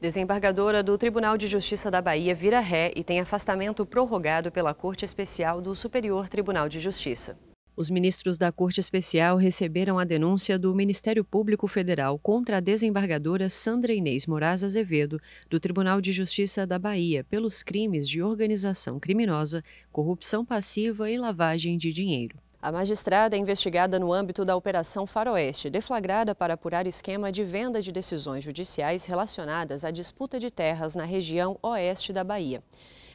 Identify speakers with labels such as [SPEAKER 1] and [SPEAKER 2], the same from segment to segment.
[SPEAKER 1] Desembargadora do Tribunal de Justiça da Bahia vira ré e tem afastamento prorrogado pela Corte Especial do Superior Tribunal de Justiça. Os ministros da Corte Especial receberam a denúncia do Ministério Público Federal contra a desembargadora Sandra Inês Moraes Azevedo, do Tribunal de Justiça da Bahia, pelos crimes de organização criminosa, corrupção passiva e lavagem de dinheiro. A magistrada é investigada no âmbito da Operação Faroeste, deflagrada para apurar esquema de venda de decisões judiciais relacionadas à disputa de terras na região oeste da Bahia.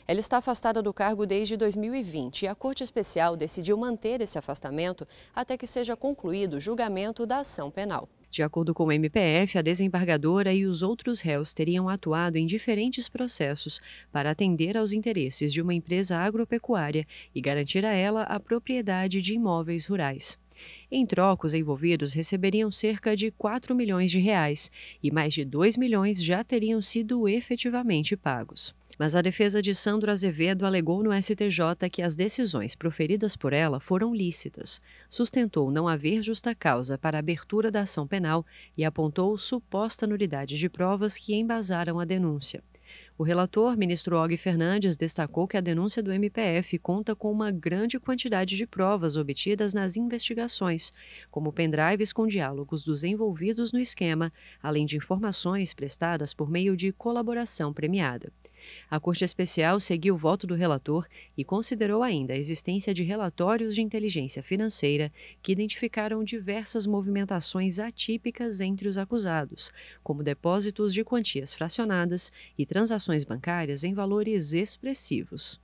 [SPEAKER 1] Ela está afastada do cargo desde 2020 e a Corte Especial decidiu manter esse afastamento até que seja concluído o julgamento da ação penal. De acordo com o MPF, a desembargadora e os outros réus teriam atuado em diferentes processos para atender aos interesses de uma empresa agropecuária e garantir a ela a propriedade de imóveis rurais. Em troca, os envolvidos receberiam cerca de 4 milhões de reais e mais de 2 milhões já teriam sido efetivamente pagos. Mas a defesa de Sandro Azevedo alegou no STJ que as decisões proferidas por ela foram lícitas, sustentou não haver justa causa para a abertura da ação penal e apontou suposta nulidade de provas que embasaram a denúncia. O relator, ministro Og Fernandes, destacou que a denúncia do MPF conta com uma grande quantidade de provas obtidas nas investigações, como pendrives com diálogos dos envolvidos no esquema, além de informações prestadas por meio de colaboração premiada. A Corte Especial seguiu o voto do relator e considerou ainda a existência de relatórios de inteligência financeira que identificaram diversas movimentações atípicas entre os acusados, como depósitos de quantias fracionadas e transações bancárias em valores expressivos.